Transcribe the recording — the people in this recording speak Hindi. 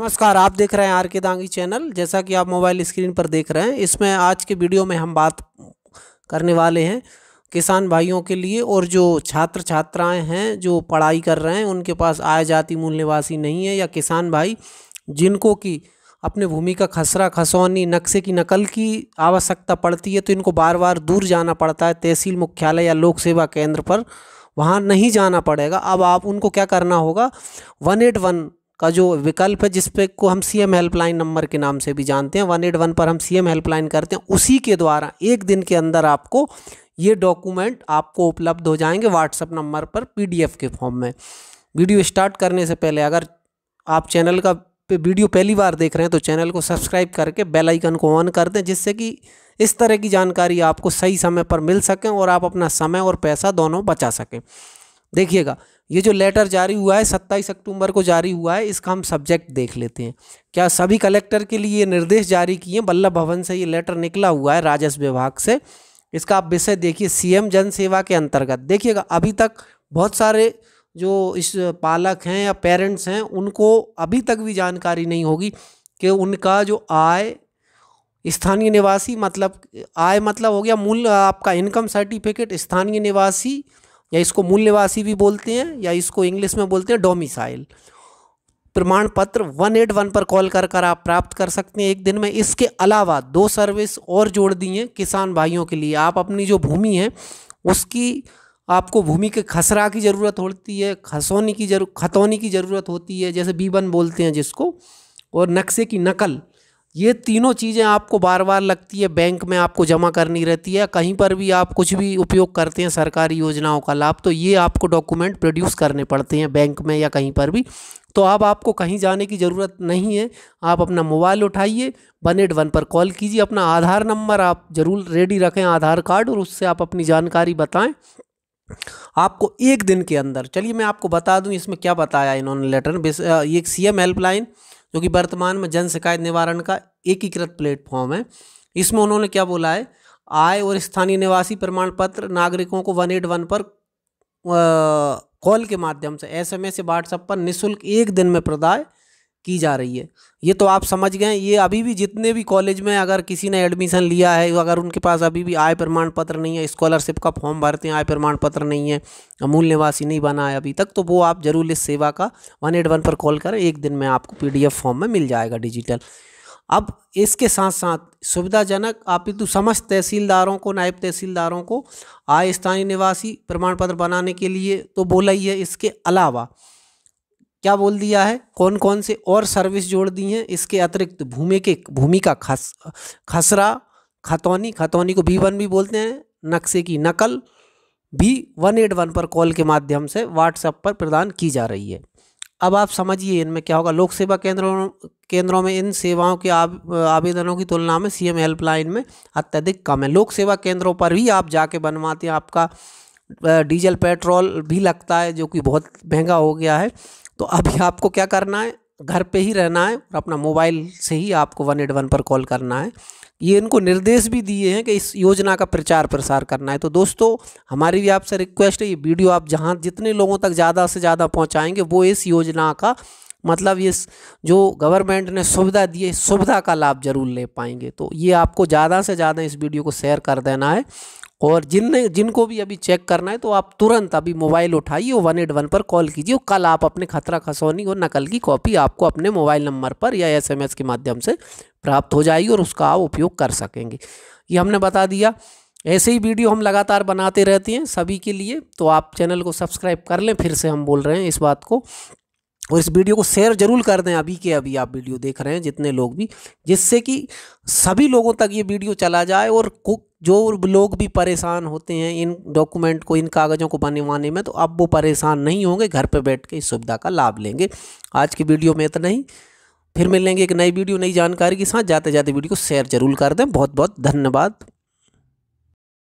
नमस्कार आप देख रहे हैं आर के दांगी चैनल जैसा कि आप मोबाइल स्क्रीन पर देख रहे हैं इसमें आज के वीडियो में हम बात करने वाले हैं किसान भाइयों के लिए और जो छात्र छात्राएं हैं जो पढ़ाई कर रहे हैं उनके पास आय जाति मूल निवासी नहीं है या किसान भाई जिनको कि अपने भूमि का खसरा खसौनी नक्शे की नकल की आवश्यकता पड़ती है तो इनको बार बार दूर जाना पड़ता है तहसील मुख्यालय या लोक सेवा केंद्र पर वहाँ नहीं जाना पड़ेगा अब आप उनको क्या करना होगा वन एट वन का जो विकल्प है जिस को हम सी एम हेल्पलाइन नंबर के नाम से भी जानते हैं वन एट वन पर हम सी एम हेल्पलाइन करते हैं उसी के द्वारा एक दिन के अंदर आपको ये डॉक्यूमेंट आपको उपलब्ध हो जाएंगे व्हाट्सअप नंबर पर पीडीएफ के फॉर्म में वीडियो स्टार्ट करने से पहले अगर आप चैनल का पे वीडियो पहली बार देख रहे हैं तो चैनल को सब्सक्राइब करके बेल आइकन को ऑन कर दें जिससे कि इस तरह की जानकारी आपको सही समय पर मिल सकें और आप अपना समय और पैसा दोनों बचा सकें देखिएगा ये जो लेटर जारी हुआ है सत्ताईस अक्टूबर को जारी हुआ है इसका हम सब्जेक्ट देख लेते हैं क्या सभी कलेक्टर के लिए निर्देश जारी किए बल्लभ भवन से ये लेटर निकला हुआ है राजस्व विभाग से इसका आप विषय देखिए सीएम एम जनसेवा के अंतर्गत देखिएगा अभी तक बहुत सारे जो इस पालक हैं या पेरेंट्स हैं उनको अभी तक भी जानकारी नहीं होगी कि उनका जो आय स्थानीय निवासी मतलब आय मतलब हो गया मूल आपका इनकम सर्टिफिकेट स्थानीय निवासी या इसको मूल निवासी भी बोलते हैं या इसको इंग्लिश में बोलते हैं डोमिसाइल प्रमाण पत्र वन एट वन पर कॉल कर कर आप प्राप्त कर सकते हैं एक दिन में इसके अलावा दो सर्विस और जोड़ दी हैं किसान भाइयों के लिए आप अपनी जो भूमि है उसकी आपको भूमि के खसरा की ज़रूरत होती है खसौनी की जरूर खतौनी की ज़रूरत होती है जैसे बीबन बोलते हैं जिसको और नक्शे की नकल ये तीनों चीज़ें आपको बार बार लगती है बैंक में आपको जमा करनी रहती है कहीं पर भी आप कुछ भी उपयोग करते हैं सरकारी योजनाओं का लाभ तो ये आपको डॉक्यूमेंट प्रोड्यूस करने पड़ते हैं बैंक में या कहीं पर भी तो अब आपको कहीं जाने की ज़रूरत नहीं है आप अपना मोबाइल उठाइए वन एट वन पर कॉल कीजिए अपना आधार नंबर आप ज़रूर रेडी रखें आधार कार्ड और उससे आप अपनी जानकारी बताएं आपको एक दिन के अंदर चलिए मैं आपको बता दूं इसमें क्या बताया इन्होंने लेटर एक सी एम हेल्पलाइन जो कि वर्तमान में जन शिकायत निवारण का एकीकृत प्लेटफॉर्म है इसमें उन्होंने क्या बोला है आय और स्थानीय निवासी प्रमाण पत्र नागरिकों को वन एट वन पर कॉल के माध्यम से एसएमएस या व्हाट्सएप पर निःशुल्क एक दिन में प्रदाय की जा रही है ये तो आप समझ गए ये अभी भी जितने भी कॉलेज में अगर किसी ने एडमिशन लिया है अगर उनके पास अभी भी आय प्रमाण पत्र नहीं है स्कॉलरशिप का फॉर्म भरते हैं आय प्रमाण पत्र नहीं है मूल निवासी नहीं बना है अभी तक तो वो आप ज़रूर इस सेवा का वन एट वन पर कॉल करें एक दिन में आपको पी फॉर्म में मिल जाएगा डिजिटल अब इसके साथ साथ सुविधाजनक आपितु तो समस्त तहसीलदारों को नायब तहसीलदारों को आय स्थानीय निवासी प्रमाण पत्र बनाने के लिए तो बोला ही है इसके अलावा क्या बोल दिया है कौन कौन से और सर्विस जोड़ दी हैं इसके अतिरिक्त भूमि के भूमि का खस खसरा खतौनी खतौनी को बी वन भी बोलते हैं नक्शे की नकल भी वन एट वन पर कॉल के माध्यम से व्हाट्सएप पर प्रदान की जा रही है अब आप समझिए इनमें क्या होगा लोक सेवा केंद्रों केंद्रों में इन सेवाओं के आब, आवेदनों की तुलना में सीएम हेल्पलाइन में अत्यधिक कम है लोक सेवा केंद्रों पर भी आप जाके बनवाते हैं आपका डीजल पेट्रोल भी लगता है जो कि बहुत महंगा हो गया है तो अभी आपको क्या करना है घर पे ही रहना है और अपना मोबाइल से ही आपको वन एट वन पर कॉल करना है ये इनको निर्देश भी दिए हैं कि इस योजना का प्रचार प्रसार करना है तो दोस्तों हमारी भी आपसे रिक्वेस्ट है ये वीडियो आप जहाँ जितने लोगों तक ज़्यादा से ज़्यादा पहुँचाएँगे वो इस योजना का मतलब ये जो गवर्नमेंट ने सुविधा दी है सुविधा का लाभ जरूर ले पाएंगे तो ये आपको ज़्यादा से ज़्यादा इस वीडियो को शेयर कर देना है और जिन जिनको भी अभी चेक करना है तो आप तुरंत अभी मोबाइल उठाइए और वन एट वन पर कॉल कीजिए और कल आप अपने खतरा खसौनी और नकल की कॉपी आपको अपने मोबाइल नंबर पर या एसएमएस के माध्यम से प्राप्त हो जाएगी और उसका आप उपयोग कर सकेंगे ये हमने बता दिया ऐसे ही वीडियो हम लगातार बनाते रहते हैं सभी के लिए तो आप चैनल को सब्सक्राइब कर लें फिर से हम बोल रहे हैं इस बात को और इस वीडियो को शेयर जरूर कर दें अभी के अभी आप वीडियो देख रहे हैं जितने लोग भी जिससे कि सभी लोगों तक ये वीडियो चला जाए और जो लोग भी परेशान होते हैं इन डॉक्यूमेंट को इन कागज़ों को बनवाने में तो अब वो परेशान नहीं होंगे घर पर बैठ के इस सुविधा का लाभ लेंगे आज की वीडियो में इतना ही फिर मिलेंगे एक नई वीडियो नई जानकारी के साथ जाते जाते वीडियो को शेयर जरूर कर दें बहुत बहुत धन्यवाद